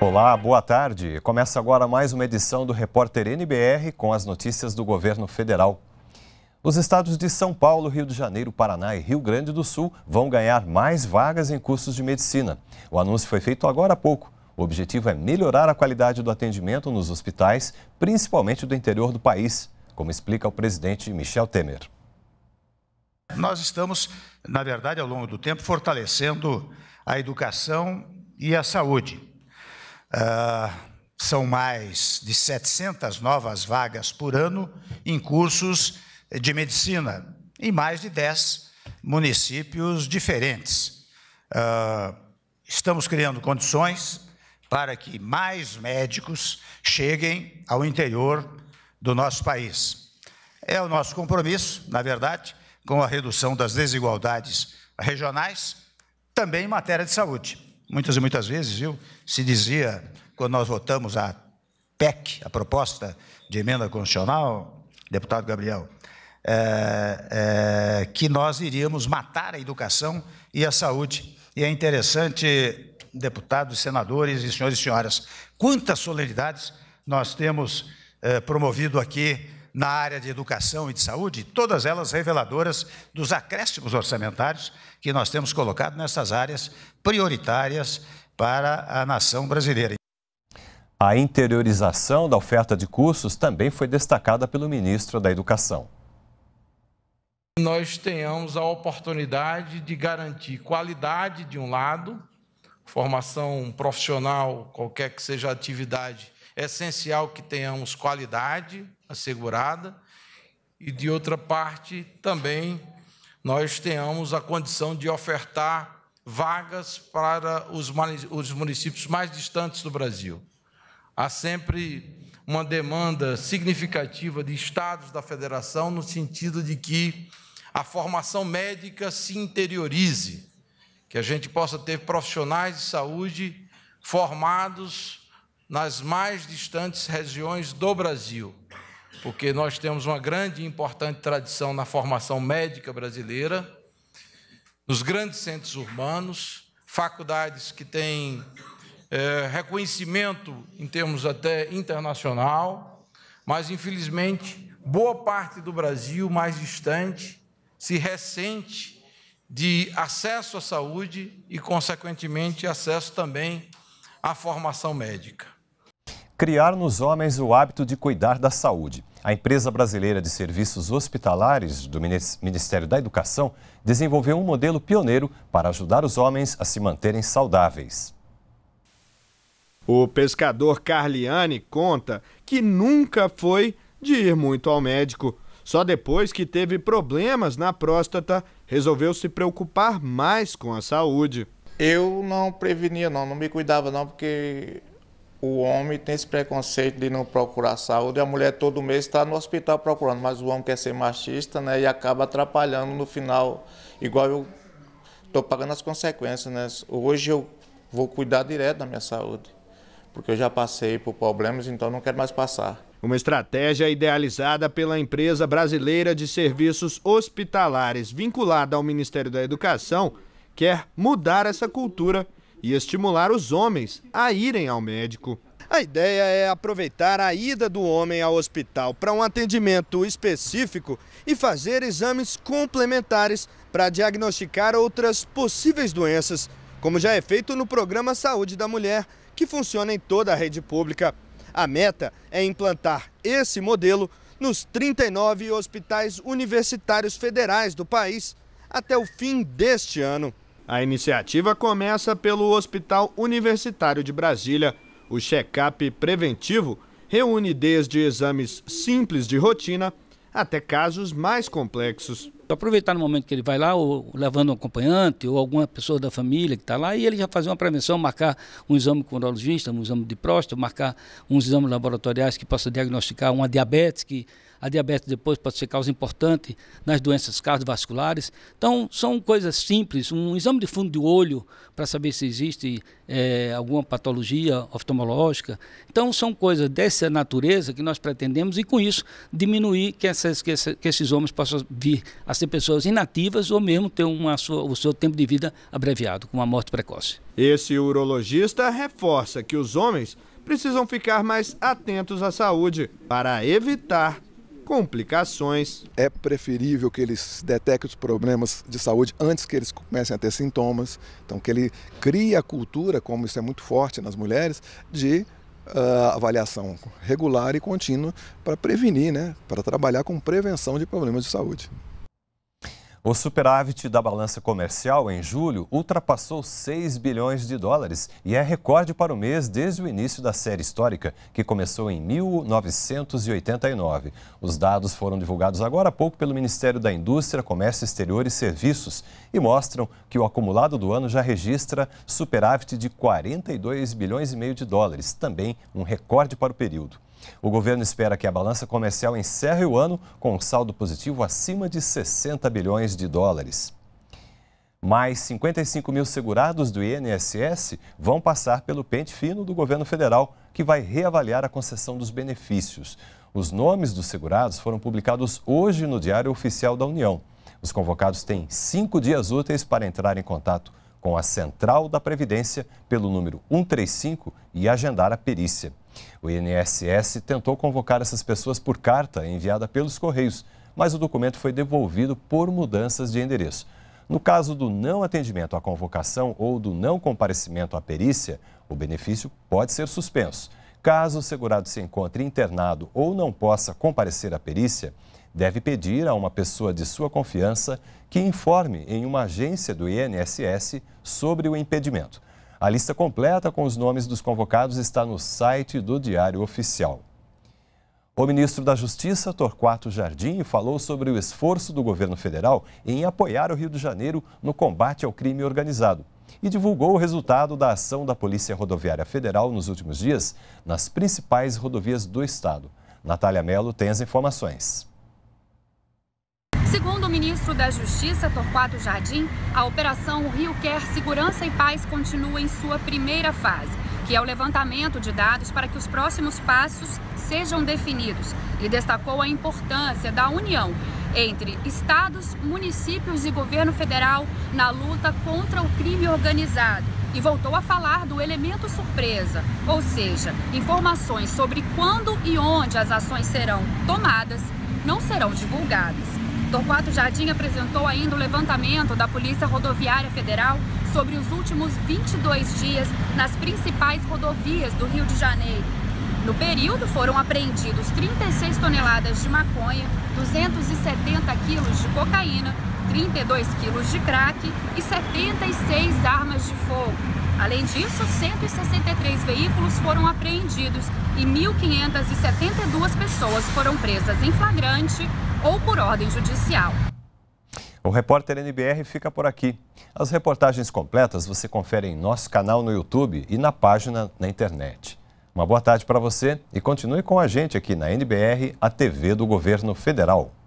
Olá, boa tarde. Começa agora mais uma edição do Repórter NBR com as notícias do governo federal. Os estados de São Paulo, Rio de Janeiro, Paraná e Rio Grande do Sul vão ganhar mais vagas em cursos de medicina. O anúncio foi feito agora há pouco o objetivo é melhorar a qualidade do atendimento nos hospitais, principalmente do interior do país, como explica o presidente Michel Temer. Nós estamos, na verdade, ao longo do tempo, fortalecendo a educação e a saúde. Uh, são mais de 700 novas vagas por ano em cursos de medicina, em mais de 10 municípios diferentes. Uh, estamos criando condições para que mais médicos cheguem ao interior do nosso país. É o nosso compromisso, na verdade, com a redução das desigualdades regionais, também em matéria de saúde. Muitas e muitas vezes, viu, se dizia, quando nós votamos a PEC, a proposta de emenda constitucional, deputado Gabriel, é, é, que nós iríamos matar a educação e a saúde. E é interessante deputados, senadores e senhores e senhoras, quantas solenidades nós temos eh, promovido aqui na área de educação e de saúde, todas elas reveladoras dos acréscimos orçamentários que nós temos colocado nessas áreas prioritárias para a nação brasileira. A interiorização da oferta de cursos também foi destacada pelo ministro da Educação. Nós tenhamos a oportunidade de garantir qualidade de um lado formação profissional, qualquer que seja a atividade, é essencial que tenhamos qualidade assegurada e, de outra parte, também nós tenhamos a condição de ofertar vagas para os municípios mais distantes do Brasil. Há sempre uma demanda significativa de estados da federação no sentido de que a formação médica se interiorize que a gente possa ter profissionais de saúde formados nas mais distantes regiões do Brasil, porque nós temos uma grande e importante tradição na formação médica brasileira, nos grandes centros urbanos, faculdades que têm é, reconhecimento em termos até internacional, mas infelizmente boa parte do Brasil mais distante se ressente de acesso à saúde e, consequentemente, acesso também à formação médica. Criar nos homens o hábito de cuidar da saúde. A empresa brasileira de serviços hospitalares do Ministério da Educação desenvolveu um modelo pioneiro para ajudar os homens a se manterem saudáveis. O pescador Carliani conta que nunca foi de ir muito ao médico, só depois que teve problemas na próstata, resolveu se preocupar mais com a saúde. Eu não prevenia não, não me cuidava não, porque o homem tem esse preconceito de não procurar saúde, a mulher todo mês está no hospital procurando, mas o homem quer ser machista né, e acaba atrapalhando no final, igual eu estou pagando as consequências. Né? Hoje eu vou cuidar direto da minha saúde, porque eu já passei por problemas, então não quero mais passar uma estratégia idealizada pela empresa brasileira de serviços hospitalares vinculada ao Ministério da Educação, quer mudar essa cultura e estimular os homens a irem ao médico. A ideia é aproveitar a ida do homem ao hospital para um atendimento específico e fazer exames complementares para diagnosticar outras possíveis doenças, como já é feito no programa Saúde da Mulher, que funciona em toda a rede pública. A meta é implantar esse modelo nos 39 hospitais universitários federais do país até o fim deste ano. A iniciativa começa pelo Hospital Universitário de Brasília. O check-up preventivo reúne desde exames simples de rotina até casos mais complexos para então, aproveitar no momento que ele vai lá, ou levando um acompanhante, ou alguma pessoa da família que está lá, e ele já fazer uma prevenção, marcar um exame com o urologista, um exame de próstata, marcar uns exames laboratoriais que possa diagnosticar uma diabetes que a diabetes depois pode ser causa importante nas doenças cardiovasculares. Então, são coisas simples, um exame de fundo de olho para saber se existe é, alguma patologia oftalmológica. Então, são coisas dessa natureza que nós pretendemos e, com isso, diminuir que, essas, que, essa, que esses homens possam vir a ser pessoas inativas ou mesmo ter uma sua, o seu tempo de vida abreviado, com uma morte precoce. Esse urologista reforça que os homens precisam ficar mais atentos à saúde para evitar complicações. É preferível que eles detectem os problemas de saúde antes que eles comecem a ter sintomas. Então, que ele crie a cultura, como isso é muito forte nas mulheres, de uh, avaliação regular e contínua para prevenir, né? para trabalhar com prevenção de problemas de saúde. O superávit da balança comercial em julho ultrapassou 6 bilhões de dólares e é recorde para o mês desde o início da série histórica, que começou em 1989. Os dados foram divulgados agora há pouco pelo Ministério da Indústria, Comércio Exterior e Serviços e mostram que o acumulado do ano já registra superávit de 42 bilhões e meio de dólares, também um recorde para o período. O governo espera que a balança comercial encerre o ano com um saldo positivo acima de 60 bilhões de dólares. Mais 55 mil segurados do INSS vão passar pelo pente fino do governo federal, que vai reavaliar a concessão dos benefícios. Os nomes dos segurados foram publicados hoje no Diário Oficial da União. Os convocados têm cinco dias úteis para entrar em contato com a Central da Previdência pelo número 135 e agendar a perícia. O INSS tentou convocar essas pessoas por carta enviada pelos Correios, mas o documento foi devolvido por mudanças de endereço. No caso do não atendimento à convocação ou do não comparecimento à perícia, o benefício pode ser suspenso. Caso o segurado se encontre internado ou não possa comparecer à perícia, deve pedir a uma pessoa de sua confiança que informe em uma agência do INSS sobre o impedimento. A lista completa com os nomes dos convocados está no site do Diário Oficial. O ministro da Justiça, Torquato Jardim, falou sobre o esforço do governo federal em apoiar o Rio de Janeiro no combate ao crime organizado e divulgou o resultado da ação da Polícia Rodoviária Federal nos últimos dias nas principais rodovias do estado. Natália Melo tem as informações. Segundo o ministro da Justiça, Torquato Jardim, a Operação Rio Quer Segurança e Paz continua em sua primeira fase, que é o levantamento de dados para que os próximos passos sejam definidos. E destacou a importância da união entre estados, municípios e governo federal na luta contra o crime organizado e voltou a falar do elemento surpresa, ou seja, informações sobre quando e onde as ações serão tomadas não serão divulgadas. Torquato Jardim apresentou ainda o levantamento da Polícia Rodoviária Federal sobre os últimos 22 dias nas principais rodovias do Rio de Janeiro. No período foram apreendidos 36 toneladas de maconha, 270 quilos de cocaína, 32 quilos de crack e 76 armas de fogo. Além disso, 163 veículos foram apreendidos e 1.572 pessoas foram presas em flagrante ou por ordem judicial. O repórter NBR fica por aqui. As reportagens completas você confere em nosso canal no YouTube e na página na internet. Uma boa tarde para você e continue com a gente aqui na NBR, a TV do Governo Federal.